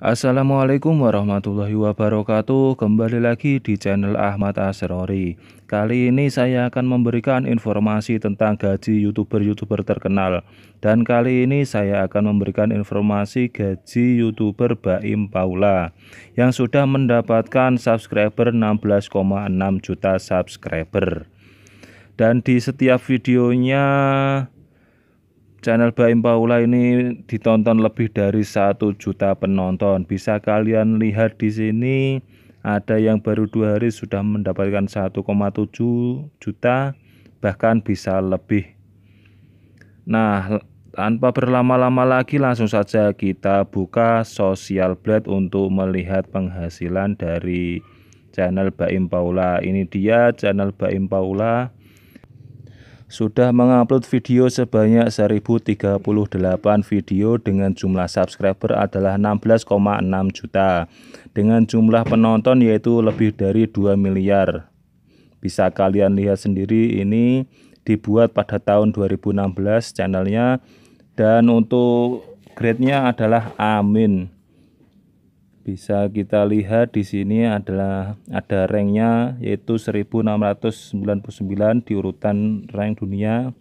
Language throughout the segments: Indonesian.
Assalamualaikum warahmatullahi wabarakatuh Kembali lagi di channel Ahmad Asrori Kali ini saya akan memberikan informasi tentang gaji youtuber-youtuber terkenal Dan kali ini saya akan memberikan informasi gaji youtuber Baim Paula Yang sudah mendapatkan subscriber 16,6 juta subscriber Dan di setiap videonya Channel Baim Paula ini ditonton lebih dari satu juta penonton. Bisa kalian lihat di sini ada yang baru dua hari sudah mendapatkan 1,7 juta bahkan bisa lebih. Nah, tanpa berlama-lama lagi langsung saja kita buka Social Blade untuk melihat penghasilan dari channel Baim Paula. Ini dia channel Baim Paula sudah mengupload video sebanyak 1038 video dengan jumlah subscriber adalah 16,6 juta dengan jumlah penonton yaitu lebih dari 2 miliar bisa kalian lihat sendiri ini dibuat pada tahun 2016 channelnya dan untuk grade-nya adalah amin bisa kita lihat di sini adalah ada ranknya yaitu 1699 di urutan rank dunia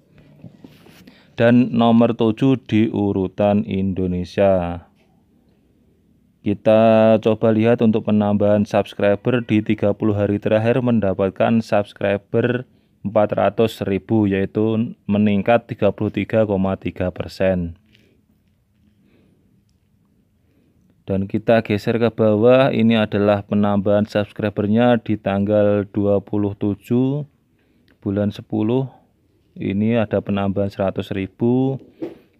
dan nomor 7 di urutan Indonesia kita coba lihat untuk penambahan subscriber di 30 hari terakhir mendapatkan subscriber 400.000 yaitu meningkat 33,3 persen dan kita geser ke bawah ini adalah penambahan subscribernya di tanggal 27 bulan 10 ini ada penambahan 100.000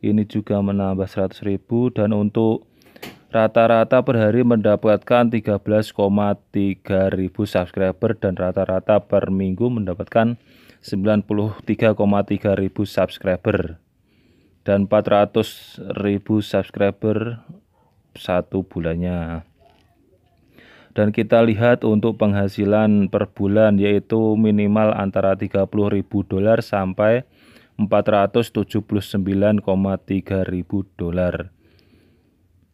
ini juga menambah 100.000 dan untuk rata-rata per hari mendapatkan 13,3 ribu subscriber dan rata-rata per minggu mendapatkan 93,3 ribu subscriber dan 400 ribu subscriber satu bulannya dan kita lihat untuk penghasilan per bulan yaitu minimal antara 30.000 dolar sampai 479,3 ribu dolar.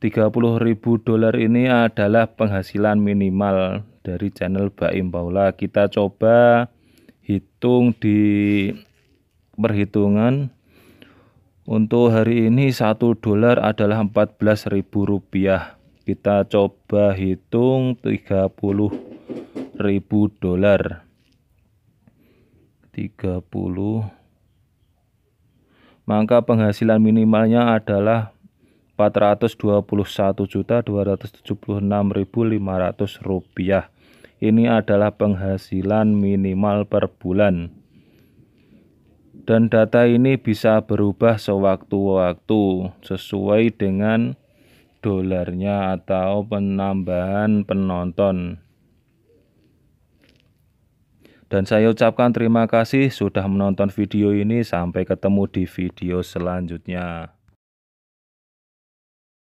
30.000 dolar ini adalah penghasilan minimal dari channel Baim Paula. Kita coba hitung di perhitungan untuk hari ini 1 dolar adalah 14.000 rupiah. Kita coba hitung 30.000 dolar. 30 maka penghasilan minimalnya adalah 421.276.500 rupiah. Ini adalah penghasilan minimal per bulan dan data ini bisa berubah sewaktu-waktu sesuai dengan dolarnya atau penambahan penonton. Dan saya ucapkan terima kasih sudah menonton video ini. Sampai ketemu di video selanjutnya.